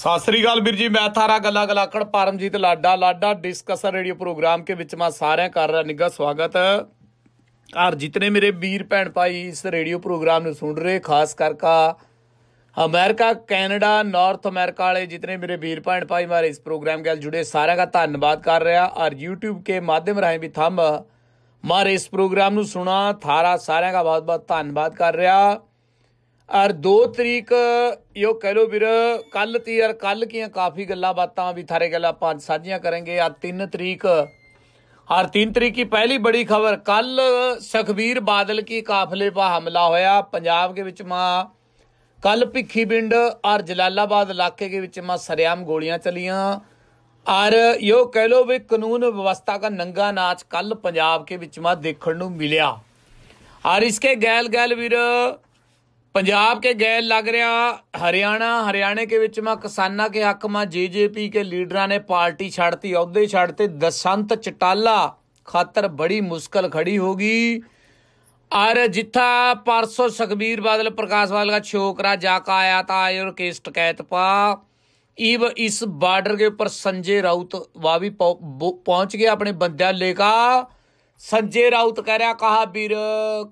ਸਤਿ ਸ੍ਰੀ ਅਕਾਲ ਵੀਰ ਜੀ ਮੈਂ ਥਾਰਾ ਗੱਲਾ ਗਲਾਕੜ ਪਰਮਜੀਤ ਲਾਡਾ ਲਾਡਾ ਡਿਸਕਸਰ ਰੇਡੀਓ ਪ੍ਰੋਗਰਾਮ ਕੇ ਵਿੱਚ ਮੈਂ ਸਾਰਿਆਂ ਕਰ ਰਿਹਾ ਨਿੱਘਾ ਸਵਾਗਤ ਆਰ ਜਿਤਨੇ ਮੇਰੇ ਵੀਰ ਭੈਣ ਭਾਈ ਇਸ ਰੇਡੀਓ ਪ੍ਰੋਗਰਾਮ ਨੂੰ ਸੁਣ ਰਹੇ ਖਾਸ ਕਰਕੇ ਅਮਰੀਕਾ ਕੈਨੇਡਾ ਨਾਰਥ ਅਮਰੀਕਾ ਵਾਲੇ ਜਿਤਨੇ ਮੇਰੇ ਵੀਰ ਭੈਣ ਭਾਈ ਮਾਰੇ ਇਸ ਪ੍ਰੋਗਰਾਮ ਨਾਲ ਜੁੜੇ ਸਾਰਿਆਂ ਦਾ ਧੰਨਵਾਦ ਕਰ ਰਿਹਾ ਔਰ YouTube ਕੇ ਮਾਧਿਅਮ ਰਾਹੀਂ ਵੀ ਥੰਮ ਮਾਰੇ ਇਸ ਪ੍ਰੋਗਰਾਮ ਨੂੰ ਸੁਣਾ ਥਾਰਾ ਸਾਰਿਆਂ ਦਾ ਬਹੁਤ ਬਹੁਤ ਧੰਨਵਾਦ ਕਰ ਰਿਹਾ ਔਰ 2 ਤਰੀਕ ਯੋ ਕਹਿ ਲੋ ਵੀਰ ਕੱਲ ਤੀ ਔਰ ਕੱਲ ਕੀਆਂ ਕਾਫੀ ਗੱਲਾਂ ਬਾਤਾਂ ਵੀ ਥਾਰੇ ਗੱਲਾਂ ਪੰਜ ਸਾਂਝੀਆਂ ਕਰਾਂਗੇ ਆ 3 ਤਰੀਕ ਔਰ 3 ਤਰੀਕ ਦੀ ਪਹਿਲੀ ਬੜੀ ਖਬਰ ਕੱਲ ਸਖਬੀਰ ਬਾਦਲ ਕੀ ਕਾਫਲੇ 'ਪਾ ਹਮਲਾ ਹੋਇਆ ਪੰਜਾਬ ਦੇ ਵਿੱਚ ਮਾਂ ਕੱਲ ਭਿੱਖੀ ਬਿੰਡ ਔਰ ਜਲਾਲਾਬਾਦ ਇਲਾਕੇ ਦੇ ਵਿੱਚ ਮਾਂ ਸਰਿਆਮ ਗੋਲੀਆਂ ਚਲੀਆਂ ਔਰ ਯੋ ਕਹਿ ਲੋ ਵੀ ਕਾਨੂੰਨ ਵਿਵਸਥਾ ਦਾ ਨੰਗਾ ਨਾਚ ਕੱਲ ਪੰਜਾਬ ਦੇ ਵਿੱਚ ਮਾਂ ਦੇਖਣ ਨੂੰ ਮਿਲਿਆ ਔਰ ਇਸਕੇ ਗੈਲ ਗੈਲ ਵੀਰ ਪੰਜਾਬ ਕੇ ਗੈਲ ਲੱਗ ਰਿਹਾ ਹਰਿਆਣਾ ਹਰਿਆਣੇ ਕੇ ਵਿੱਚ ਮਾ ਕਿਸਾਨਾਂ ਕੇ ਹੱਕ ਮਾ ਜੀ ਪੀ ਕੇ ਲੀਡਰਾਂ ਨੇ ਪਾਰਟੀ ਛੱਡਤੀ ਅਹੁਦੇ ਛੱਡਤੇ ਦਸੰਤ ਚਟਾਲਾ ਖਾਤਰ ਬੜੀ ਮੁਸ਼ਕਲ ਖੜੀ ਹੋਗੀ ਅਰ ਜਿੱਥਾ ਪਰਸੋ ਸੁਖਬੀਰ ਬਾਦਲ ਪ੍ਰਕਾਸ਼ ਬਾਦਲ ਦਾ ਛੋਕਰਾ ਜਾ ਕੇ ਆਇਆ ਤਾਂ ਆਇਰ ਕੇਸ ਟਕੈਤ ਪਾ ਈਵ ਇਸ ਬਾਰਡਰ ਕੇ ਉਪਰ ਸੰਜੇ ਰਾਉਤ ਵਾ ਵੀ ਪਹੁੰਚ ਗਿਆ ਆਪਣੇ ਬੰਦਿਆ ਲੈ ਕੇ ਸੰਜੇ ਰਾਉਤ ਕਹਿ ਰਿਹਾ ਕਹਾ ਵੀਰ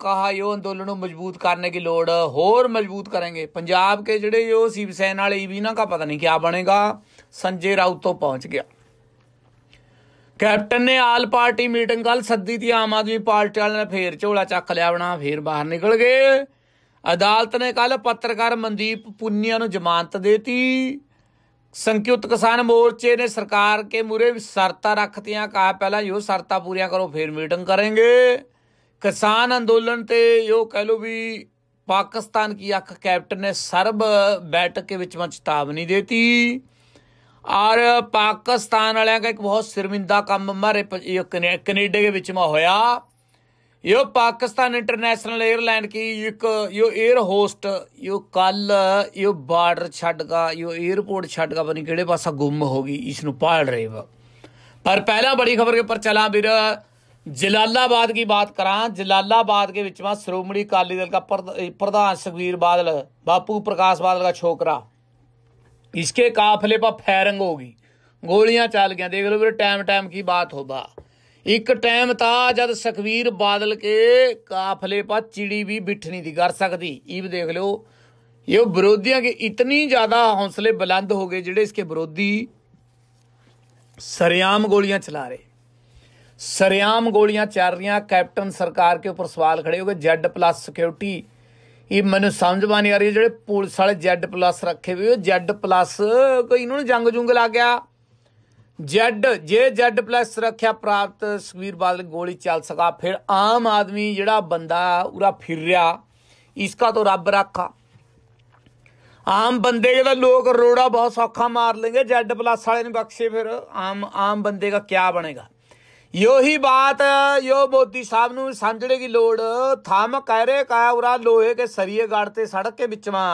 ਕਹਾ ਇਹ ਅੰਦੋਲਨ ਨੂੰ ਮਜ਼ਬੂਤ ਕਰਨ ਦੀ ਲੋੜ ਹੋਰ ਮਜ਼ਬੂਤ ਕਰਾਂਗੇ ਪੰਜਾਬ ਕੇ ਜਿਹੜੇ ਉਹ ਸੀਪ ਸੈਨ ਵਾਲੇ ਵੀ ਨਾ ਕਾ ਪਤਾ ਨਹੀਂ ਕੀ ਬਣੇਗਾ ਸੰਜੇ ਰਾਉਤ ਤੋਂ ਪਹੁੰਚ ਗਿਆ ਕੈਪਟਨ ਨੇ ਆਲ ਪਾਰਟੀ ਮੀਟਿੰਗ ਕੱਲ ਸੱਦੀ ਤੇ ਆਮ ਆਦਮੀ ਪਾਰਟੀ ਵਾਲਿਆਂ ਨੇ ਫੇਰ ਝੋਲਾ ਚੱਕ ਲਿਆ ਬਣਾ ਫੇਰ ਬਾਹਰ ਨਿਕਲ ਗਏ ਅਦਾਲਤ ਨੇ ਕੱਲ ਪੱਤਰਕਾਰ ਮਨਦੀਪ ਪੁੰਨੀਆ ਨੂੰ ਜ਼ਮਾਨਤ ਦੇਤੀ ਸੰਯੁਕਤ ਕਿਸਾਨ ਮੋਰਚੇ ਨੇ ਸਰਕਾਰ ਕੇ ਮੂਰੇ ਸਰਤਾ ਰੱਖਤੀਆਂ ਕਾ ਪਹਿਲਾਂ ਯੋ ਸਰਤਾ ਪੂਰੀਆਂ ਕਰੋ ਫਿਰ ਮੀਟਿੰਗ ਕਰਾਂਗੇ ਕਿਸਾਨ ਅੰਦੋਲਨ ਤੇ ਯੋ ਕਹਿ ਲੋ ਵੀ ਪਾਕਿਸਤਾਨ ਕੀ ਅੱਖ ਕੈਪਟਨ ਨੇ ਸਰਬ ਬੈਠਕ ਕੇ ਵਿੱਚ ਮੈਂ ਚੇਤਾਵਨੀ ਦੇਤੀ ਔਰ ਪਾਕਿਸਤਾਨ ਵਾਲਿਆਂ ਦਾ ਇੱਕ ਬਹੁਤ ਸ਼ਰਮਿੰਦਾ ਕੰਮ ਮਾਰੇ ਕੈਨੇਡਾ ਦੇ ਵਿੱਚ ਮਾ ਹੋਇਆ ਯੋ ਪਾਕਿਸਤਾਨ ਇੰਟਰਨੈਸ਼ਨਲ एयरलाइन ਕੀ ਇੱਕ ਯੋ 에ਅਰ ਹੋਸਟ ਯੋ ਕੱਲ ਯੋ ਬਾਰਡਰ ਛੱਡ ਗਾ ਯੋ 에ਅਰਪੋਰਟ ਛੱਡ ਗਾ ਬਣੀ ਕਿਹੜੇ ਪਾਸਾ ਗੁੰਮ ਹੋ ਗਈ ਇਸ ਨੂੰ ਪਾਲ ਰਹੇ ਵਾ ਪਰ ਪਹਿਲਾ ਬੜੀ ਖਬਰ ਕੇ ਪਰ ਚਲਾ ਵੀਰ ਜਲਾਲਾਬਾਦ ਕੀ ਬਾਤ ਕਰਾਂ ਜਲਾਲਾਬਾਦ ਦੇ ਵਿੱਚ ਵਾ ਸ਼੍ਰੋਮਣੀ ਅਕਾਲੀ ਦਲ ਦਾ ਪ੍ਰਧਾਨ ਸੁਖਵੀਰ ਬਾਦਲ ਬਾਪੂ ਪ੍ਰਕਾਸ਼ ਬਾਦਲ ਦਾ ਛੋਕਰਾ ਇਸਕੇ ਕਾਫਲੇ ਪਾ ਫੈਰੰਗ ਹੋ ਗਈ ਗੋਲੀਆਂ ਚੱਲ ਗਿਆ ਦੇਖ ਲਓ ਵੀਰ ਟਾਈਮ ਟਾਈਮ ਕੀ ਬਾਤ ਹੋਦਾ ਇੱਕ ਟਾਈਮ ਤਾਂ ਜਦ ਸੁਖਵੀਰ ਬਾਦਲ ਕੇ ਕਾਫਲੇ ਪਾ ਚਿੜੀ ਵੀ ਬਿਠਣੀ ਦੀ ਕਰ ਸਕਦੀ ਇਹ ਵੀ ਦੇਖ ਲਓ ਇਹ ਵਿਰੋਧੀਆਂ ਕੇ ਇਤਨੀ ਜ਼ਿਆਦਾ ਹੌਸਲੇ ਬਲੰਦ ਹੋ ਗਏ ਜਿਹੜੇ ਇਸਕੇ ਵਿਰੋਧੀ ਸਰਿਆਮ ਗੋਲੀਆਂ ਚਲਾ ਰਹੇ ਸਰਿਆਮ ਗੋਲੀਆਂ ਚੱਲ ਰਹੀਆਂ ਕੈਪਟਨ ਸਰਕਾਰ ਕੇ ਉੱਪਰ ਸਵਾਲ ਖੜੇ ਹੋ ਗਏ ਜੈਡ ਪਲੱਸ ਸਿਕਿਉਰਿਟੀ ਇਹ ਮੈਨੂੰ ਸਮਝ ਨਹੀਂ ਆ ਰਹੀ ਜਿਹੜੇ ਪੁਲਿਸ ਵਾਲੇ ਜੈਡ ਪਲੱਸ ਰੱਖੇ ਹੋਏ ਜੈਡ ਪਲੱਸ ਕੋਈ ਇਹਨਾਂ ਨੂੰ ਜੰਗ ਜੁੰਗ ਲੱਗ ਗਿਆ ਜੈਡ ਜੇ ਜੈਡ ਪਲੱਸ ਸੁਰੱਖਿਆ ਪ੍ਰਾਪਤ ਸੁਖਵੀਰ ਬਾਦਲ ਗੋਲੀ ਚੱਲ ਸਕਾ ਫਿਰ ਆਮ ਆਦਮੀ ਜਿਹੜਾ ਬੰਦਾ ਉਰਾ ਫਿਰ ਰਿਹਾ ਇਸਕਾ ਤੋਂ ਰੱਬ ਰੱਖਾ ਆਮ ਬੰਦੇ ਜਿਹੜਾ ਲੋਕ ਰੋੜਾ ਬਹੁਤ ਸੌਖਾ ਮਾਰ ਲੇਗੇ ਜੈਡ ਪਲੱਸ ਵਾਲੇ ਨੂੰ ਬਖਸ਼ੇ ਫਿਰ ਆਮ ਆਮ ਬੰਦੇ ਦਾ ਕੀ ਬਣੇਗਾ ਯੋਹੀ ਬਾਤ ਯੋ ਬੋਦੀ ਸਾਹਿਬ ਨੂੰ ਸਮਝਣੇ ਦੀ ਲੋੜ ਥਮ ਕਹਿ ਰੇ ਕਾ ਉਰਾ ਲੋਹੇ ਕੇ ਸਰੀਏ ਗੜ ਤੇ ਸੜਕ ਕੇ ਵਿਚਵਾ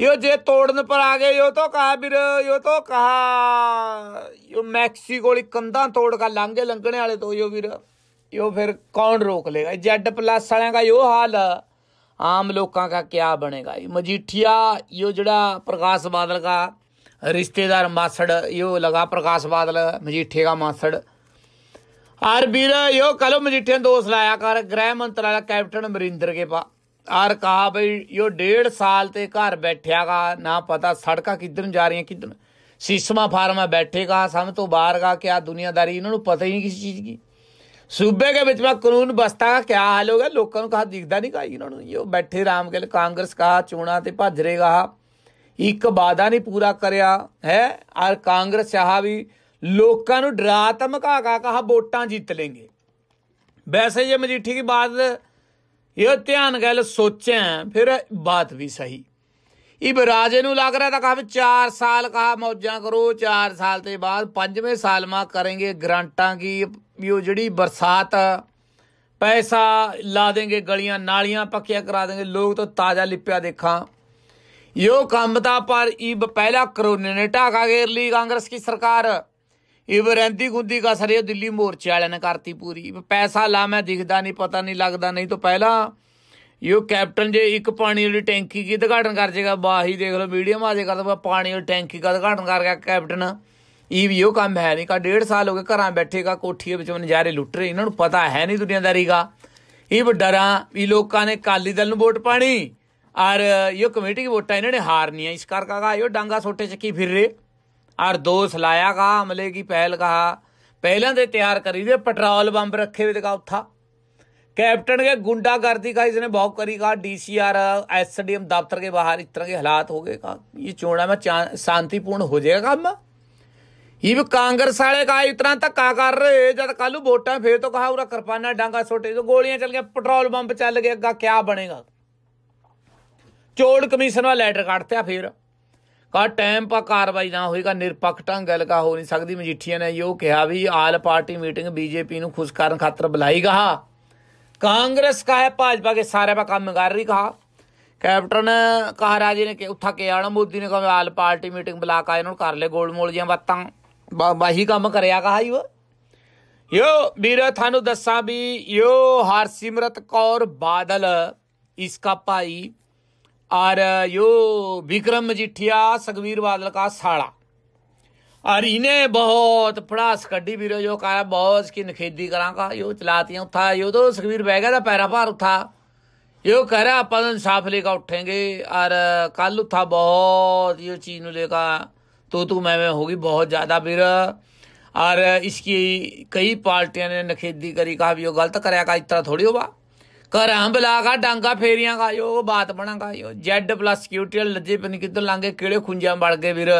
यो जे तोड़न पर आ गए यो तो कहा ਵੀਰ यो तो कहा यो ਮੈਕਸੀਕੋ ਵਾਲੀ ਕੰਧਾਂ ਤੋੜ ਕੇ ਲਾਂਘੇ ਲੰਘਣੇ ਵਾਲੇ ਤੋਂ ਯੋ ਵੀਰ यो फिर कौन रोक लेगा जेड प्लस वालों का यो हाल आम लोगों का क्या बनेगा मजीठिया यो जड़ा प्रकाश बादल का रिश्तेदार मासड़ यो लगा प्रकाश बादल मजीठे का मासड़ और वीर यो कल मजीठे ने दोष लाया कर गृह मंत्रालय कैप्टन अमरिंदर के पास ਆਰ ਕਹਾ ਬਈ ਯੋ ਡੇਢ ਸਾਲ ਤੇ ਘਰ ਬੈਠਿਆਗਾ ਨਾ ਪਤਾ ਸੜਕਾਂ ਕਿੱਧਰ ਜਾ ਰਹੀਆਂ ਕਿੱਧਰ ਸੀਸਮਾ ਫਾਰਮਾ ਬੈਠੇਗਾ ਸਮ ਤੋਂ ਬਾਹਰਗਾ ਕਿ ਆ ਦੁਨੀਆਦਾਰੀ ਇਹਨਾਂ ਨੂੰ ਪਤਾ ਹੀ ਨਹੀਂ ਕਿਸੇ ਚੀਜ਼ ਦੀ ਸੂਬੇ ਦੇ ਵਿੱਚ ਮੈਂ ਕਾਨੂੰਨ ਬਸਤਾ ਦਾ ਕੀ ਹਾਲ ਹੋਗਾ ਲੋਕਾਂ ਨੂੰ ਕਹਾ ਦਿਖਦਾ ਨਹੀਂ ਕਾਈ ਇਹਨਾਂ ਨੂੰ ਯੋ ਬੈਠੇ ਰਾਮ ਗਿਲ ਕਾਂਗਰਸ ਕਾ ਚੋਣਾ ਤੇ ਭੱਜ ਇੱਕ ਵਾਦਾ ਨਹੀਂ ਪੂਰਾ ਕਰਿਆ ਹੈ ਔਰ ਕਾਂਗਰਸ ਆਹ ਵੀ ਲੋਕਾਂ ਨੂੰ ਡਰਾ ਧਮਕਾ ਕਹਾ ਵੋਟਾਂ ਜਿੱਤ ਲੇਗੇ ਵੈਸੇ ਜੇ ਮਜੀਠੀ ਦੀ ਬਾਤ ਇਹ ਧਿਆਨ ਗੱਲ ਸੋਚਾਂ ਫਿਰ ਬਾਤ ਵੀ ਸਹੀ ਇਹ ਰਾਜੇ ਨੂੰ ਲੱਗ ਰਿਹਾ ਤਾਂ ਕਹਾ 4 ਸਾਲ ਕਾ ਮੌਜਾਂ ਕਰੋ 4 ਸਾਲ ਤੇ ਬਾਅਦ ਪੰਜਵੇਂ ਸਾਲ ਮਾ ਕਰਾਂਗੇ ਗਰੰਟਾਂ ਕੀ ਉਹ ਜਿਹੜੀ ਬਰਸਾਤ ਪੈਸਾ ਲਾ ਦੇਗੇ ਗਲੀਆਂ ਨਾਲੀਆਂ ਪੱਕੀਆਂ ਕਰਾ ਦੇਗੇ ਲੋਕ ਤਾਂ ਤਾਜ਼ਾ ਲਿਪਿਆ ਦੇਖਾਂ ਯੋ ਕੰਮ ਤਾਂ ਪਰ ਇਹ ਪਹਿਲਾ ਕਰੋਨੇ ਨੇ ਢਾਕਾ ਗੇਰ ਲਈ ਕਾਂਗਰਸ ਕੀ ਸਰਕਾਰ ਇਹ ਰਹਿੰਦੀ ਗੁੰਦੀ ਸਰੇ ਦਿੱਲੀ ਮੋਰਚੇ ਵਾਲਿਆਂ ਨੇ ਕਰਤੀ ਪੂਰੀ ਪੈਸਾ ਲਾ ਮੈਂ ਦਿਖਦਾ ਨਹੀਂ ਪਤਾ ਨਹੀਂ ਲੱਗਦਾ ਨਹੀਂ ਤਾਂ ਪਹਿਲਾਂ ਯੋ ਕੈਪਟਨ ਜੇ ਇੱਕ ਪਾਣੀ ਵਾਲੀ ਟੈਂਕੀ ਕੀ ਉਦਘਾਟਨ ਕਰ ਜੇਗਾ ਬਾਹੀ ਦੇਖ ਲਓ ਮੀਡੀਅਮ ਆ ਜੇ ਕਰਦਾ ਪਾਣੀ ਵਾਲੀ ਟੈਂਕੀ ਕਾ ਉਦਘਾਟਨ ਕਰ ਗਿਆ ਕੈਪਟਨ ਇਹ ਵੀ ਉਹ ਕੰਮ ਹੈ ਨਹੀਂ ਕਾ ਡੇਢ ਸਾਲ ਹੋ ਗਏ ਘਰਾਂ ਬੈਠੇਗਾ ਕੋਠੀਆਂ ਵਿੱਚ ਨਜ਼ਾਰੇ ਲੁੱਟ ਰਹੇ ਇਹਨਾਂ ਨੂੰ ਪਤਾ ਹੈ ਨਹੀਂ ਦੁਨੀਆਦਾਰੀ ਦਾ ਇਹ ਡਰਾਂ ਵੀ ਲੋਕਾਂ ਨੇ ਕਾਲੀ ਦਲ ਨੂੰ ਵੋਟ ਪਾਣੀ ਔਰ ਇਹ ਕਮੇਟੀ ਦੀ ਵੋਟਾਂ ਇਹਨਾਂ ਨੇ ਹਾਰਨੀਆਂ ਇਸ ਕਰਕੇ ਕਾ ਇਹ ਡਾਂਗਾ ਸੋਟੇ ਚੱਕੀ ਫਿਰ ਰਹੇ ਅਰਦੋਸ ਲਾਇਆ ਗਾ ਹਮਲੇ ਕੀ ਪਹਿਲ ਕਹਾ ਪਹਿਲਾਂ ਦੇ ਤਿਆਰ करी ਦੇ पेट्रोल ਬੰਬ रखे हुए ਦਿਖਾ ਉੱਥਾ कैप्टन के दी कहा इसने बहुत करी कहा डीसीआर एम दफ्तर के बाहर इस तरह के हालात हो गए कहा ये चुनाव में शांतिपूर्ण हो जाएगा काम ये भी कांग्रेस वाले कहा इतना धक्का कर रहे जब कल वोटा फिर तो कहा उरा कृपाना डांगा छोटे तो गोलियां चल गया पेट्रोल पंप चल गया क्या बनेगा चोड़ कमीशन वाला लैटर काटते फिर ਕਾ ਟਾਈਮ ਪਾ ਕਾਰਵਾਈ ਨਾ ਹੋਏਗਾ ਨਿਰਪੱਖ ਢੰਗ ਗੱਲ ਕਾ ਹੋ ਨਹੀਂ ਸਕਦੀ ਮਜੀਠੀਆਂ ਨੇ ਇਹੋ ਕਿਹਾ ਵੀ ਆਲ ਪਾਰਟੀ ਮੀਟਿੰਗ ਬੀਜੇਪੀ ਨੂੰ ਖੁਸ਼ ਕਰਨ ਖਾਤਰ ਬੁਲਾਈ ਕਹਾ ਕਾਂਗਰਸ ਕਾ ਹੈ ਭਾਜਪਾ ਕੇ ਸਾਰੇ ਬਾ ਕੰਮ ਕਰ ਰਹੀ ਕਹਾ ਕੈਪਟਨ ਰਾਜੇ ਨੇ ਕਿ ਉੱਥਾ ਕੇ ਆਣਾ ਮੋਦੀ ਨੇ ਕਹਾ ਆਲ ਪਾਰਟੀ ਮੀਟਿੰਗ ਬੁਲਾ ਕੇ ਇਹਨਾਂ ਨੂੰ ਕਰ ਲੈ ਗੋਲ ਮੋਲ ਜੀਆਂ ਬਾਤਾਂ ਬਾਹੀ ਕੰਮ ਕਰਿਆ ਕਹਾ ਹੀ ਯੋ ਵੀਰਾ ਤੁਹਾਨੂੰ ਦੱਸਾਂ ਵੀ ਯੋ ਹਰਸਿਮਰਤ ਕੌਰ ਬਾਦਲ ਇਸ ਕਾ ਭਾਈ और यो विक्रम मजिठिया सुखबीर बादल का साड़ा और इन्हें बहुत फड़ास कड्डी भी जो कहा बहुत की नखेदी करा का यो चलाती उठा यो तो सगवीर बह गया था पैरा भार उठा यो कह रहा आप इंसाफ लेकर उठेंगे और कल उठा बहुत यो चीज लेकर तो तू तो मैं में होगी बहुत ज़्यादा बिर और इसकी कई पार्टियां ने नखेदी करी कहा यो गलत कराया का इतना थोड़ी होगा ਕਰਾਂ ਬਲਾ ਕਾ ਡਾਂਗਾ ਫੇਰੀਆਂ ਜੋ ਬਾਤ ਬਣਾ ਜੋ ਜੈਡ ਪਲੱਸ ਸਿਕਿਉਰਿਟੀ ਲੱਜੇ ਪਨ ਕਿੱਧਰ ਲਾਂਗੇ ਕਿਹੜੇ ਖੁੰਜਾਂ ਵੜ ਗਏ ਵੀਰ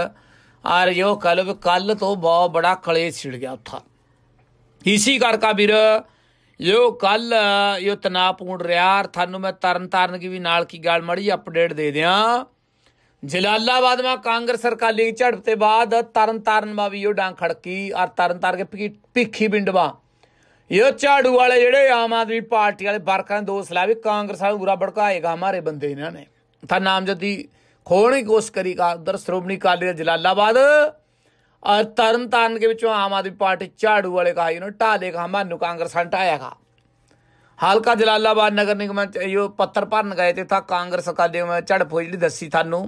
ਆਰ ਜੋ ਕੱਲ ਵੀ ਕੱਲ ਤੋਂ ਬਹੁਤ ਬੜਾ ਖਲੇ ਛਿੜ ਗਿਆ ਉੱਥਾ ਇਸੀ ਕਰਕੇ ਵੀਰ ਯੋ ਕੱਲ ਯੋ ਤਨਾਪੂਣ ਰਿਆਰ ਤੁਹਾਨੂੰ ਮੈਂ ਤਰਨ ਤਾਰਨ ਕੀ ਵੀ ਨਾਲ ਕੀ ਗੱਲ ਮੜੀ ਅਪਡੇਟ ਦੇ ਦਿਆਂ ਜਲਾਲਾਬਾਦ ਮਾ ਕਾਂਗਰਸ ਸਰਕਾਰ ਲਈ ਝੜਪ ਤੇ ਬਾਅਦ ਤਰਨ ਤਰਨ ਮਾ ਵੀ ਉਹ ਡਾਂ ਖੜਕੀ ਔਰ ਤਰਨ ਤਰ ਕੇ ਭਿੱਖੀ ਬਿੰਡਵਾ ਇਹ ਝਾੜੂ ਵਾਲੇ ਜਿਹੜੇ ਆਮ ਆਦਮੀ ਪਾਰਟੀ ਵਾਲੇ ਬਰਕਾਂ ਦੇ ਦੋਸਤ ਲਾ ਵੀ ਕਾਂਗਰਸ ਵਾਲਾ ਪੂਰਾ ਭੜਕਾਏਗਾ ਮਾਰੇ ਬੰਦੇ ਇਹਨਾਂ ਨੇ ਤਾਂ ਨਾਮ ਜਦੀ ਖੋਣੀ ਗੋਸ ਕਰੀਗਾ ਉਧਰ ਸ਼੍ਰੋਮਣੀ ਕਾਲੀ ਦਾ ਜਲਾਲਾਬਾਦ ਔਰ ਤਰਨ ਤਰਨ ਦੇ ਵਿੱਚੋਂ ਆਮ ਆਦਮੀ ਪਾਰਟੀ ਝਾੜੂ ਵਾਲੇ ਕਹਾ ਇਹਨੂੰ ਕਾ ਮਾਨੂੰ ਕਾਂਗਰਸ ਕਾ ਹਾਲਕਾ ਜਲਾਲਾਬਾਦ ਨਗਰ ਨਿਗਮ ਚ ਇਹੋ ਪੱਤਰ ਭਰਨ ਗਏ ਤੇ ਤਾਂ ਕਾਂਗਰਸ ਕਾਲੇ ਮੈਂ ਝੜ ਫੋਜ ਲਈ ਦੱਸੀ ਤੁਹਾਨੂੰ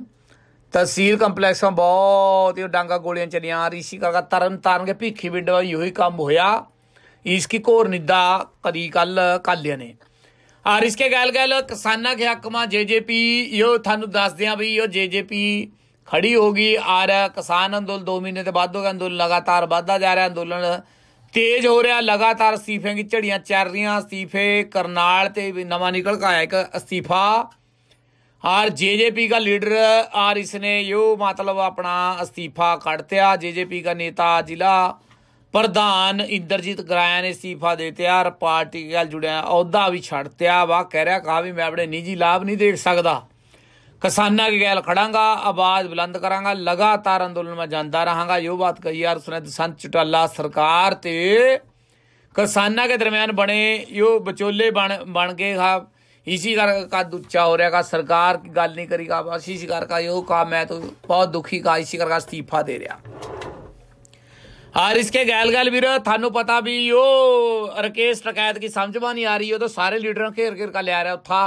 ਤਹਿਸੀਲ ਕੰਪਲੈਕਸ ਬਹੁਤ ਹੀ ਡਾਂਗਾ ਗੋਲੀਆਂ ਚੱਲੀਆਂ ਆ ਰਿਸ਼ੀ ਕਰਗਾ ਤਰਨ ਤਰਨ ਦੇ ਭੀਖੀ ਵਿੰਡੋ ਇਹੋ ਉਹੀ ਕੰਮ ਹੋਇਆ ਕੋਰ ਨਿੱਦਾ ਕਦੀ ਕੱਲ ਕੱਲਿਆ ਨੇ ਔਰ ਇਸਕੇ ਗੱਲ ਗੱਲ ਕਿਸਾਨਾਂ ਦੇ ਹੱਕ ਮਾ ਜੇਜੇਪੀ ਯੋ ਤੁਹਾਨੂੰ ਦੱਸਦੇ ਆ ਵੀ ਯੋ ਜੇਜੇਪੀ ਖੜੀ ਹੋ ਗਈ ਔਰ ਕਿਸਾਨ ਅੰਦੋਲ 2 ਮਹੀਨੇ ਤੇ ਬਾਅਦ ਹੋਗਾ ਅੰਦੋਲ ਲਗਾਤਾਰ ਵਧਦਾ ਜਾ ਰਿਹਾ ਅੰਦੋਲਨ ਤੇਜ਼ ਹੋ ਰਿਹਾ ਲਗਾਤਾਰ ਅਸਤੀਫੇ ਦੀ ਝੜੀਆਂ ਚੱਲ ਰਹੀਆਂ ਅਸਤੀਫੇ ਕਰਨਾਲ ਤੇ ਨਵਾਂ ਨਿਕਲ ਕੇ ਆਇਆ ਇੱਕ ਅਸਤੀਫਾ ਆਰ ਜੇਜੇਪੀ ਦਾ ਲੀਡਰ ਆਰ ਇਸਨੇ ਯੋ ਮਤਲਬ ਆਪਣਾ ਅਸਤੀਫਾ ਕੱਢਤਿਆ ਜੇਜੇਪੀ ਦਾ ਨੇਤਾ ਜ਼ਿਲ੍ਹਾ ਪ੍ਰਧਾਨ ਇੰਦਰਜੀਤ ਗਰਾਇਆ ਨੇ ਅਸਤੀਫਾ ਦੇ ਤਿਆਰ ਪਾਰਟੀ ਨਾਲ ਜੁੜਿਆ ਅਹੁਦਾ ਵੀ ਛੱਡ ਤਿਆ ਵਾ ਕਹਿ ਰਿਹਾ ਕਹਾ ਵੀ ਮੈਂ ਆਪਣੇ ਨਿੱਜੀ ਲਾਭ ਨਹੀਂ ਦੇ ਸਕਦਾ ਕਿਸਾਨਾਂ ਦੀ ਗੱਲ ਖੜਾਂਗਾ ਆਵਾਜ਼ ਬੁਲੰਦ ਕਰਾਂਗਾ ਲਗਾਤਾਰ ਅੰਦੋਲਨ ਮੈਂ ਜਾਂਦਾ ਰਹਾਂਗਾ ਇਹੋ ਬਾਤ ਕਹੀ ਯਾਰ ਤੇ ਸੰਤ ਚਟਾਲਾ ਸਰਕਾਰ ਤੇ ਕਿਸਾਨਾਂ ਦੇ ਦਰਮਿਆਨ ਬਣੇ ਇਹੋ ਵਿਚੋਲੇ ਬਣ ਬਣ ਗਏ ਹਾ ਇਸੀ कर ਕਾ ਦੁੱਚਾ ਹੋ रहा का सरकार ਗੱਲ ਨਹੀਂ नहीं करी का बस ਕਾ कर का यो का मैं तो ਕਾ दुखी का इसी कर और इसके गैल गैल भी थानू पता भी यो राकेश टकैत की समझ में नहीं आ रही हो तो सारे लीडरों घेर घेर का लिया रहा था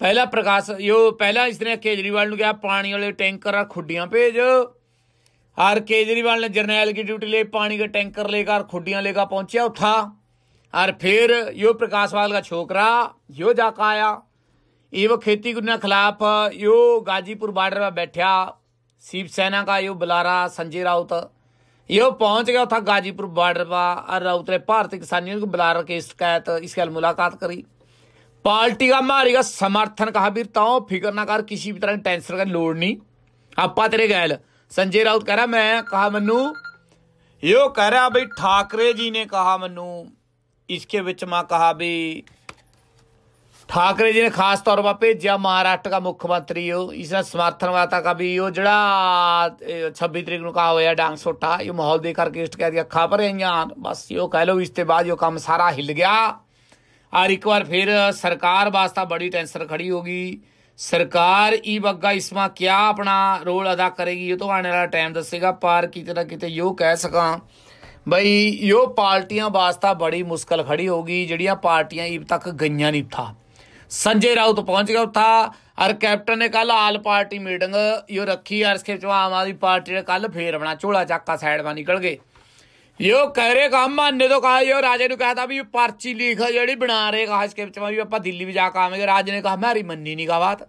पहला प्रकाश यो पहला इसने केजरीवाल ने कहा पानी वाले टैंकर खुडियां भेज और केजरीवाल ने जरनैल की ड्यूटी ले पानी के टैंकर लेकर खुडियां लेकर पहुंचा उठा और फिर यो प्रकाशवाल का छोकरा यो जाकर आया यो खेती के खिलाफ यो गाजीपुर बार्डर में बैठा शिवसेना का यो बुलारा संजय राउत यो पहुंच गया था गाजीपुर बॉर्डर पर उतरे भारतीय किसानियों को बुला के शिकायत इसके मुलाकात करी पार्टी का हमारी का समर्थन कहा वीरता हूँ फिक्र ना कर किसी भी तरह की टेंशन का लोड नहीं आपा तेरे गैल संजय राउत कह रहा मैं कहा मनु यो कह रहा भाई ठाकरे जी ने कहा मनु इसके विच माँ कहा भी ਠਾਕਰੇ ਜੀ ਨੇ ਖਾਸ ਤੌਰ खास ਭੇਜਿਆ ਮਹਾਰਾਸ਼ਟਰ ਦਾ ਮੁੱਖ ਮੰਤਰੀ ਉਹ ਇਸ ਦਾ ਸਮਰਥਨ ਵਾਤਾ ਕਾ ਵੀ ਉਹ ਜਿਹੜਾ 26 ਤਰੀਕ ਨੂੰ ਕਾ ਹੋਇਆ ਡਾਂਗ ਸੋਟਾ ਇਹ ਮਾਹੌਲ ਦੇ ਕਰਕੇ ਇਸਟ ਕਹਿ ਦਿਆ ਖਬਰ ਆਈਆਂ ਬਸ ਇਹੋ ਕਹਿ ਲੋ ਇਸ ਤੇ ਬਾਅਦ ਇਹ ਕੰਮ ਸਾਰਾ ਹਿੱਲ ਗਿਆ ਔਰ ਇੱਕ ਵਾਰ ਫਿਰ ਸਰਕਾਰ ਵਾਸਤਾ ਬੜੀ ਟੈਂਸ਼ਨ ਖੜੀ ਹੋ ਗਈ ਸਰਕਾਰ ਈ ਬੱਗਾ ਇਸਮਾ ਕਿਆ ਆਪਣਾ ਰੋਲ ਅਦਾ ਕਰੇਗੀ ਇਹ ਤੋਂ ਆਉਣ ਵਾਲਾ ਟਾਈਮ ਦੱਸੇਗਾ ਪਰ ਕਿਤੇ ਨਾ ਕਿਤੇ ਯੋ ਕਹਿ ਸਕਾਂ ਬਈ ਯੋ ਪਾਰਟੀਆਂ ਵਾਸਤਾ ਬੜੀ ਮੁਸ਼ਕਲ ਖੜੀ ਹੋ ਗਈ ਜਿਹੜੀਆਂ ਪਾਰਟੀਆਂ ਈਬ ਤੱਕ ਗਈਆਂ ਨਹੀਂ ਥਾ संजय राउत पहुंच गया था और कैप्टन ने कल आल पार्टी मीटिंग यो रखी और इसके आम आदमी पार्टी ने कल फिर बना झोला चाका साइड में निकल गए यो कह रहे काम मानने तो कहा यो राजे ने कहा था भी पर्ची लिख जड़ी बना रहे कहा इसके भी आप दिल्ली भी जाकर आएंगे राजे ने कहा हमारी मननी नहीं कहा बात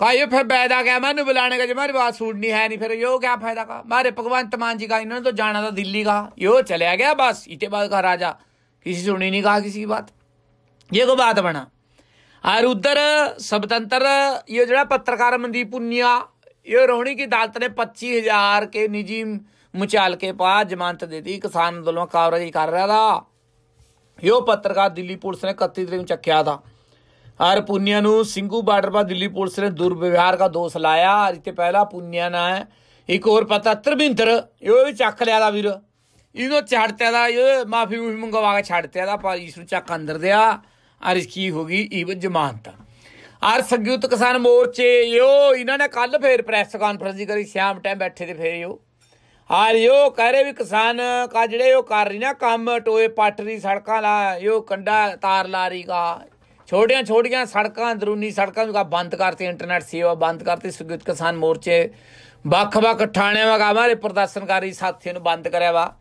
कहा ये फिर बैदा क्या मैंने बुलाने का जो मेरी बात सुननी है नहीं फिर यो क्या फायदा कहा मारे भगवंत मान जी का इन्होंने तो जाना था दिल्ली का यो चला गया बस इतने बात का राजा किसी सुनी नहीं कहा किसी की बात ये को बात बना ਔਰ ਉਧਰ ਸਬਤੰਤਰ ਇਹ ਜਿਹੜਾ ਪੱਤਰਕਾਰ ਮਨਦੀਪ ਪੁੰਨਿਆ ਇਹ ਰੋਣੀ ਕੀ ਦਾਲਤ ਨੇ 25000 ਕੇ ਨਿਜੀ ਮਚਾਲ ਕੇ ਪਾ ਜ਼ਮਾਨਤ ਦੇ ਦਿੱਤੀ ਕਿਸਾਨ ਅੰਦੋਲਨ ਕਾਰਜ ਕਰ ਰਿਹਾ ਦਾ ਇਹ ਪੱਤਰਕਾਰ ਦਿੱਲੀ ਪੁਲਿਸ ਨੇ 31 ਤਰੀਕ ਨੂੰ ਚੱਕਿਆ ਦਾ ਔਰ ਪੁੰਨਿਆ ਨੂੰ ਸਿੰਘੂ ਬਾਰਡਰ ਪਾ ਦਿੱਲੀ ਪੁਲਿਸ ਨੇ ਦੁਰਵਿਵਹਾਰ ਦਾ ਦੋਸ਼ ਲਾਇਆ ਅਜ ਤੇ ਪਹਿਲਾ ਪੁੰਨਿਆ ਨਾ ਇੱਕ ਹੋਰ ਪਤਾ ਤਰਬਿੰਦਰ ਇਹ ਵੀ ਚੱਕ ਲਿਆ ਦਾ ਵੀਰ ਇਹਨੂੰ ਛੱਡ ਦਾ ਇਹ ਮਾਫੀ ਮੰਗਵਾ ਕੇ ਛੱਡ ਦਾ ਪਰ ਇਸ ਨੂੰ ਚੱਕ ਅੰਦਰ ਦਿਆ ਅਰਜ਼ ਕੀ ਹੋ ਗਈ ਈਵ ਜਮਾਨਤ ਆਰ ਸੰਯੁਕਤ ਕਿਸਾਨ ਮੋਰਚੇ ਯੋ ਇਹਨਾਂ ਨੇ ਕੱਲ ਫੇਰ ਪ੍ਰੈਸ ਕਾਨਫਰੰਸ ਕਰੀ ਸ਼ਾਮ ਟਾਈਮ ਬੈਠੇ ਤੇ ਫੇਰ ਯੋ ਆਰ ਯੋ ਕਹਿ ਵੀ ਕਿਸਾਨ ਕਾ ਜਿਹੜੇ ਉਹ ਕਰ ਰਹੀ ਨਾ ਕੰਮ ਟੋਏ ਪਟਰੀ ਸੜਕਾਂ ਲਾ ਯੋ ਕੰਡਾ ਤਾਰ ਲਾ ਰਹੀ ਕਾ ਛੋਟੀਆਂ ਛੋਟੀਆਂ ਸੜਕਾਂ ਅੰਦਰੂਨੀ ਸੜਕਾਂ ਨੂੰ ਬੰਦ ਕਰਤੇ ਇੰਟਰਨੈਟ ਸੇਵਾ ਬੰਦ ਕਰਤੀ ਸੁਗਿਤ ਕਿਸਾਨ ਮੋਰਚੇ ਵੱਖ-ਵੱਖ ਥਾਣਿਆਂ ਵਾਂਗ ਮਾਰੇ ਪ੍ਰਦਰਸ਼ਨਕਾਰੀ ਸਾਥੀਆਂ ਨੂੰ ਬੰਦ ਕਰਿਆ ਵਾ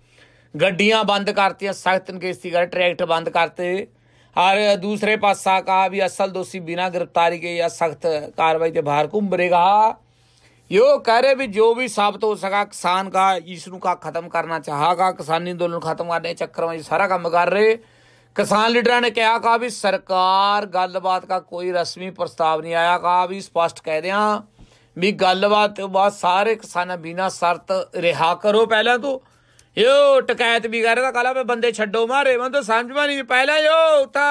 ਗੱਡੀਆਂ ਬੰਦ ਕਰਤੀਆਂ ਸਖਤ ਨਿਗੇਸਤੀ ਕਰ ਟਰੈਕਟਰ ਬੰਦ ਕਰਤੇ ਔਰ ਦੂਸਰੇ ਪਾਸਾ ਕਾ ਵੀ ਅਸਲ ਦੋਸੀ ਬਿਨਾ ਗ੍ਰਿਫਤਾਰੀ ਕੇ ਜਾਂ ਸਖਤ ਕਾਰਵਾਈ ਤੇ ਬਾਹਰ ਘੁੰਮਰੇਗਾ ਯੋ ਕਰੇ ਵੀ ਜੋ ਵੀ ਸਾਬਤ ਹੋ ਸਕਾ ਕਿਸਾਨ ਕਾ ਇਸ ਨੂੰ ਕਾ ਖਤਮ ਕਰਨਾ ਚਾਹਾਗਾ ਕਿਸਾਨੀ ਅੰਦੋਲਨ ਖਤਮ ਕਰਨ ਦੇ ਚੱਕਰ ਵਿੱਚ ਸਾਰਾ ਕੰਮ ਕਰ ਰਹੇ ਕਿਸਾਨ ਲੀਡਰਾਂ ਨੇ ਕਿਹਾ ਕਾ ਵੀ ਸਰਕਾਰ ਗੱਲਬਾਤ ਕਾ ਕੋਈ ਰਸਮੀ ਪ੍ਰਸਤਾਵ ਨਹੀਂ ਆਇਆ ਕਾ ਵੀ ਸਪਸ਼ਟ ਕਹਿ ਦਿਆਂ ਵੀ ਗੱਲਬਾਤ ਬਾਅਦ ਸਾਰੇ ਕਿਸਾਨਾਂ ਬਿਨਾ ਸ਼ਰਤ ਰਿਹਾ ਕਰੋ ਪਹਿਲਾਂ ਤੋਂ ਯੋ ਟਕਾਇਤ ਵੀ ਕਰਦਾ ਕਾਲਾ ਮੈਂ ਬੰਦੇ ਛੱਡੋ ਮਾਰੇ ਮੈਂ ਤਾਂ ਸਮਝਵਾ ਨਹੀਂ ਪਹਿਲਾ ਯੋ ਉਤਾ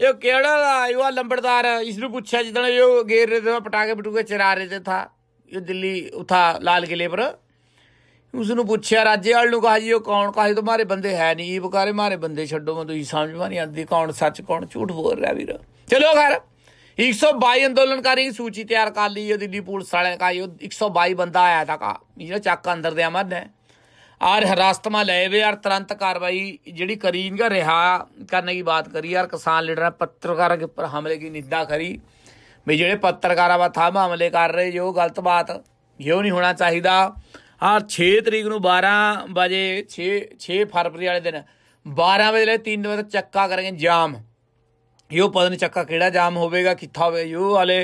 ਯੋ ਕਿਹੜਾ ਦਾ ਇਹ ਵਾ ਲੰਬੜਦਾਰ ਇਸ ਨੂੰ ਪੁੱਛਿਆ ਜਿੱਦਣ ਯੋ ਗੇਰ ਰੇ ਦੇ ਪਟਾਕੇ ਬਟੂਕੇ ਚਰਾ ਰਹੇ ਤੇ ਥਾ ਯੋ ਦਿੱਲੀ ਉਥਾ ਲਾਲ ਕਿਲੇ ਪਰ ਉਸ ਨੂੰ ਪੁੱਛਿਆ ਰਾਜੇ ਵਾਲ ਨੂੰ ਕਹਾ ਜੀ ਉਹ ਕੌਣ ਕਹਾ ਜੀ ਤੁਹਾਰੇ ਬੰਦੇ ਹੈ ਨਹੀਂ ਇਹ ਬੁਕਾਰੇ ਮਾਰੇ ਬੰਦੇ ਛੱਡੋ ਮੈਂ ਤੁਸੀਂ ਸਮਝਵਾ ਨਹੀਂ ਆਂਦੀ ਕੌਣ ਸੱਚ ਕੌਣ ਝੂਠ ਬੋਲ ਰਿਹਾ ਵੀਰ ਚਲੋ ਘਰ 122 ਅੰਦੋਲਨਕਾਰੀ ਦੀ ਸੂਚੀ ਤਿਆਰ ਕਰ ਲਈ ਉਹ ਦਿੱਲੀ ਪੁਲਿਸ ਵਾਲਿਆਂ ਕਹਾ ਜੀ 122 ਬੰਦਾ ਆਇਆ ਤਾਂ ਕਾ ਜਿਹੜਾ ਚੱਕ ਅੰਦਰ ਦੇ ਆ ਹੈ ਆਰ ਹਰਾਸਤਮਾ ਲੈ ਵੇ ਯਾਰ ਤੁਰੰਤ ਕਾਰਵਾਈ ਜਿਹੜੀ ਕਰੀ इनका ਰਿਹਾ करने ਦੀ ਬਾਤ ਕਰੀ ਯਾਰ ਕਿਸਾਨ लीडर ने पत्रकारों के ऊपर हमले की निंदा ਵੀ ਜਿਹੜੇ ਪੱਤਰਕਾਰਾਂ ਵਾ ਥਾਂ ਹਮਲੇ ਕਰ ਰਹੇ ਜੋ ਗਲਤ ਬਾਤ ਇਹੋ ਨਹੀਂ ਹੋਣਾ ਚਾਹੀਦਾ ਆਰ 6 ਤਰੀਕ ਨੂੰ 12 ਵਜੇ 6 6 ਫਰਵਰੀ ਵਾਲੇ ਦਿਨ 12 ਵਜੇ ਲੈ 3 ਵਜੇ ਤੱਕ ਚੱਕਾ ਕਰਾਂਗੇ ਜਾਮ ਇਹੋ ਪਤਾ ਨਹੀਂ ਚੱਕਾ ਕਿਹੜਾ ਜਾਮ ਹੋਵੇਗਾ ਕਿੱਥਾ ਹੋਵੇ ਯੋ ਵਾਲੇ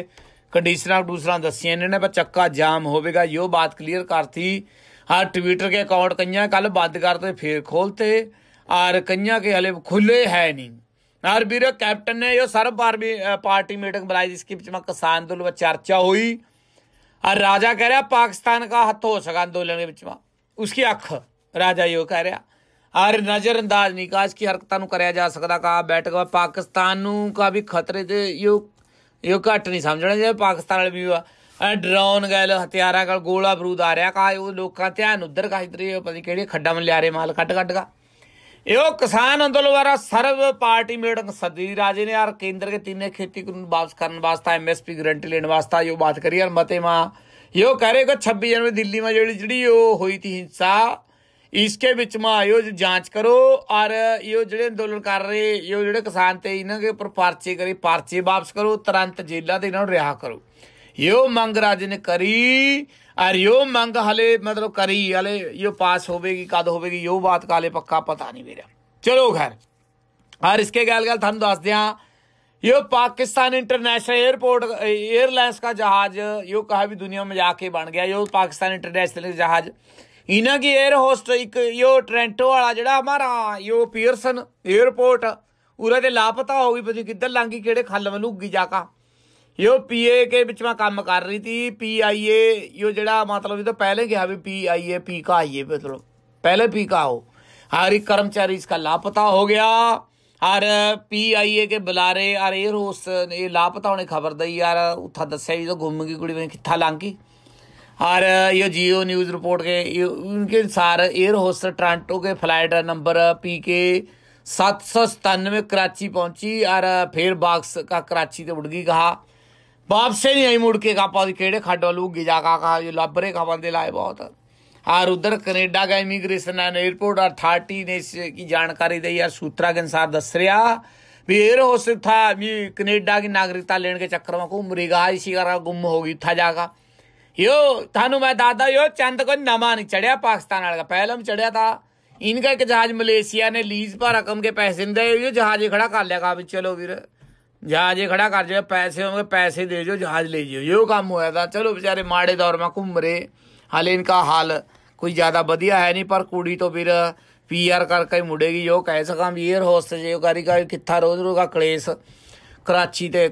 ਕੰਡੀਸ਼ਨਰ ਦੂਸਰਾ ਦੱਸਿਆ ਇਹਨੇ ਨੇ ਪਰ ਚੱਕਾ ਜਾਮ ਹੋਵੇਗਾ ਯੋ ਬਾਤ ਕਲੀਅਰ ਕਰਤੀ ਆ ਟਵਿੱਟਰ ਕੇ ਅਕਾਊਂਟ ਕਈਆਂ ਕੱਲ ਬੰਦ ਕਰਤੇ ਫੇਰ ਖੋਲਤੇ ਔਰ ਕਈਆਂ ਕੇ ਹਲੇ ਖੁੱਲੇ ਹੈ ਨਹੀਂ ਔਰ ਵੀਰੋ ਕੈਪਟਨ ਨੇ ਇਹ ਸਰਬ ਪਾਰਟੀ ਮੀਟਿੰਗ ਬੁਲਾਈ ਜਿਸ ਕੀ ਚਮਕ ਕਿਸਾਨ ਦੁਲ ਵਿੱਚ ਚਰਚਾ ਹੋਈ ਔਰ ਰਾਜਾ ਕਹਿ ਰਿਹਾ ਪਾਕਿਸਤਾਨ ਦਾ ਹੱਥ ਹੋ ਸਕਾ ਅੰਦੋਲਨ ਦੇ ਵਿੱਚ ਵਾ ਉਸकी ਅੱਖ ਰਾਜਾ ਇਹ ਕਹਿ ਰਿਹਾ ਔਰ ਨਜ਼ਰ ਅੰਦਾਜ਼ ਨਹੀਂ ਕਾਜ ਕੀ ਹਰਕਤਾਂ ਨੂੰ ਕਰਿਆ ਜਾ ਸਕਦਾ ਕਾ ਬੈਠਕ ਵਿੱਚ ਪਾਕਿਸਤਾਨ ਨੂੰ ਕਾ ਵੀ ਖਤਰੇ ਦੇ ਇਹ ਇਹ ਘੱਟ ਨਹੀਂ ਸਮਝਣਾ ਜੇ ਪਾਕਿਸਤਾਨ ਵਾਲੇ ਵੀ ਆ ਡਰੋਨ ਗੈਲ ਹਥਿਆਰਾਂ ਨਾਲ ਗੋਲਾ ਬਰੂਦ ਆ ਰਿਹਾ ਕਾ ਉਹ ਲੋਕਾਂ ਧਿਆਨ ਉਧਰ ਕਾ ਇਧਰੇ ਪਤਾ ਕਿਹੜੇ ਖੱਡਾਂ ਮੇ ਲਿਆਰੇ ਮਾਲ ਕੱਟ ਕੱਟ ਇਹੋ ਕਿਸਾਨ ਅੰਦੋਲਨ ਵਾਰਾ ਸਰਵ ਪਾਰਟੀ ਮੀਟਿੰਗ ਸਦੀ ਰਾਜੇ ਨੇ ਯਾਰ ਕੇਂਦਰ ਕੇ ਤਿੰਨੇ ਖੇਤੀ ਕਾਨੂੰਨ ਵਾਪਸ ਕਰਨ ਵਾਸਤਾ ਐਮਐਸਪੀ ਗਾਰੰਟੀ ਲੈਣ ਵਾਸਤਾ ਇਹ ਬਾਤ ਕਰੀ ਯਾਰ ਮਤੇ ਮਾ ਇਹੋ ਕਹ ਰਹੇ ਕਿ 26 ਜਨਵਰੀ ਦਿੱਲੀ ਮਾ ਜਿਹੜੀ ਜਿਹੜੀ ਉਹ ਹੋਈ ਤੀ ਹਿੰਸਾ इसके ਵਿੱਚ ਮਾ ਆਇਓ ਜਾਂਚ ਕਰੋ ਔਰ यो ਜਿਹੜੇ ਅੰਦੋਲਨ ਕਰ ਰਹੇ ਇਹ ਜਿਹੜੇ ਕਿਸਾਨ ਤੇ ਇਹਨਾਂ ਦੇ ਉੱਪਰ ਪਰਚੇ ਕਰੀ ਪਰਚੇ ਵਾਪਸ ਕਰੋ ਤੁਰੰਤ ਜੇਲਾ ਦੇ ਇਹਨਾਂ ਨੂੰ ਰਿਹਾ ਕਰੋ यो ਮੰਗ ਰਾਜੇ ਨੇ ਕਰੀ ਔਰ यो ਮੰਗ ਹਲੇ ਮਤਲਬ ਕਰੀ ਹਲੇ यो ਪਾਸ ਹੋਵੇਗੀ ਕਦ ਹੋਵੇਗੀ यो ਬਾਤ ਕਾਲੇ ਪੱਕਾ ਪਤਾ ਨਹੀਂ ਮੇਰਾ ਚਲੋ ਘਰ ਔਰ ਇਸਕੇ ਗੱਲ ਗੱਲ ਤੁਹਾਨੂੰ ਦੱਸ ਦਿਆਂ यो पाकिस्तान इंटरनेशनल एयरपोर्ट एयरलाइंस का जहाज यो कहा भी दुनिया में जाके बन गया यो पाकिस्तान इंटरनेशनल जहाज ਇਹਨਾਂ ਕੀ 에ਅਰ ਹੋਸਟ ਇੱਕ ਯੋ ਟ੍ਰੈਂਟੋ ਵਾਲਾ ਜਿਹੜਾ ਹਮਾਰਾ ਯੋ ਪੀਅਰਸਨ 에ਅਰਪੋਰਟ ਉਰੇ ਤੇ ਲਾਪਤਾ ਹੋ ਗਈ ਪਤਾ ਕਿੱਧਰ ਲੰਗੀ ਕਿਹੜੇ ਖੱਲ ਵੱਲ ਉੱਗੀ ਜਾਕਾ ਯੋ ਪੀਏ ਕੇ ਵਿੱਚ ਮੈਂ ਕੰਮ ਕਰ ਰਹੀ ਸੀ ਪੀਆਈਏ ਯੋ ਜਿਹੜਾ ਮਤਲਬ ਇਹ ਤਾਂ ਪਹਿਲੇ ਗਿਆ ਵੀ ਪੀਆਈਏ ਪੀ का आइए मतलब तो पहले पी का हो हर एक कर्मचारी इसका लापता हो गया और पी आई ए के बुलारे और एयर होस ये लापता होने खबर दी यार उत्था दस्या जो तो गुम गई कुड़ी में किथा लांकी और ये जियो न्यूज़ रिपोर्ट के उनके अनुसार एयर होस्ट ट्रांटो के फ्लाइट नंबर पी के सत्त सौ सतानवे कराची पहुंची और फिर बाक्स का कराची तो उड़ गई कहा वापसे नहीं आई मुड़के का पद केड़े खडोलू गिजा का का जो लबरे का बंदे लाए बहुत और उधर कनेडा का इमिग्रेशन एंड एयरपोर्ट अथॉरिटी ने इसकी जानकारी दी है सूत्रा के अनुसार दस रहा भी एयर होस्ट था भी कनेडा की नागरिकता लेने के चक्कर में घूम रिगा इसी कारण गुम होगी था जागा यो थानू मैं दादा यो चंद को नमा नहीं चढ़िया पाकिस्तान वाले का पहले चढ़िया था इनका एक जहाज मलेशिया ने लीज पर रकम के पैसे दे जहाज खड़ा कर लिया कहा चलो वीर ਜਾ ਜੇ ਖੜਾ ਕਰ ਜੇ ਪੈਸੇ ਹੋਣਗੇ ਪੈਸੇ ਦੇ ਜੋ ਜਹਾਜ਼ ਲੈ ਜਿਓ ਇਹੋ ਕੰਮ ਹੋਇਆ ਦਾ ਚਲੋ ਵਿਚਾਰੇ ਮਾੜੇ ਦੌਰ ਮਾ ਘੁੰਮ ਹਾਲੇ ਇਨਕਾ ਹਾਲ ਕੋਈ ਜ਼ਿਆਦਾ ਵਧੀਆ ਹੈ ਨਹੀਂ ਪਰ ਕੁੜੀ ਤੋਂ ਫਿਰ ਪੀਆਰ ਕਰਕੇ ਮੁੜੇਗੀ ਜੋ ਕਹਿ ਸਕਾਂ ਵੀ 에ਅਰ ਹੋਸਟ ਜੇ ਕਰੀ ਕਾ ਕਿੱਥਾ ਰੋਜ਼ ਰੋਗਾ ਕਲੇਸ਼ ਕਰਾਚੀ ਤੇ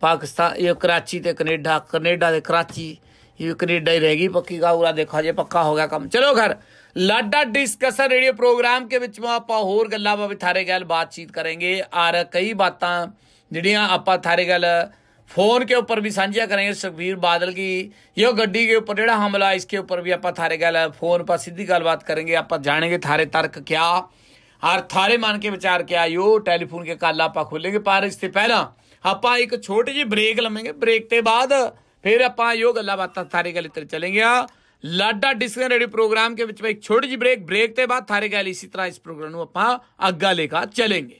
ਪਾਕਿਸਤਾਨ ਇਹ ਕਰਾਚੀ ਤੇ ਕੈਨੇਡਾ ਕੈਨੇਡਾ ਤੇ ਕਰਾਚੀ ਇਹ ਕੈਨੇਡਾ ਹੀ ਰਹੇਗੀ ਪੱਕੀ ਗਾਉਰਾ ਉਹਰਾ ਦੇਖਾ ਜੇ ਪੱਕਾ ਹੋ ਗਿਆ ਕੰਮ ਚਲੋ ਘਰ लाडा डिस्कशन रेडियो प्रोग्राम के ਵਿੱਚ ਆਪਾਂ ਹੋਰ ਗੱਲਾਂ ਬਾਰੇ ਥਾਰੇ ਗੱਲ ਬਾਤਚੀਤ ਕਰਾਂਗੇ ਔਰ ਕਈ ਬਾਤਾਂ ਜਿਹੜੀਆਂ ਆਪਾਂ ਥਾਰੇ ਗੱਲ फोन के ऊपर भी साझा करेंगे सुखबीर बादल की यो गड्डी के ऊपर जेड़ा हमला इसके ऊपर भी आप थारे गल फोन पर सीधी गलबात करेंगे आप जानेंगे थारे तर्क क्या और थारे मन के विचार क्या यो टेलीफोन के कल आप खोलेंगे पर इससे पहला आप एक छोटी जी ब्रेक लवेंगे ब्रेक के बाद फिर आप यो गल बात थारे गल इतर चलेंगे ਲਾਡਾ ਡਿਸਕਨ ਰੇਡੀ ਪ੍ਰੋਗਰਾਮ ਦੇ ਵਿੱਚ ਇੱਕ ਛੋਟੀ ਜਿਹੀ ਬ੍ਰੇਕ ਬ੍ਰੇਕ ਤੇ ਬਾਅਦ ਥਾਰੇ ਗੱਲ ਇਸੇ ਤਰ੍ਹਾਂ ਇਸ ਪ੍ਰੋਗਰਾਮ ਨੂੰ ਆਪਾਂ ਅੱਗਾ ਲੈ ਕੇ ਚਲेंगे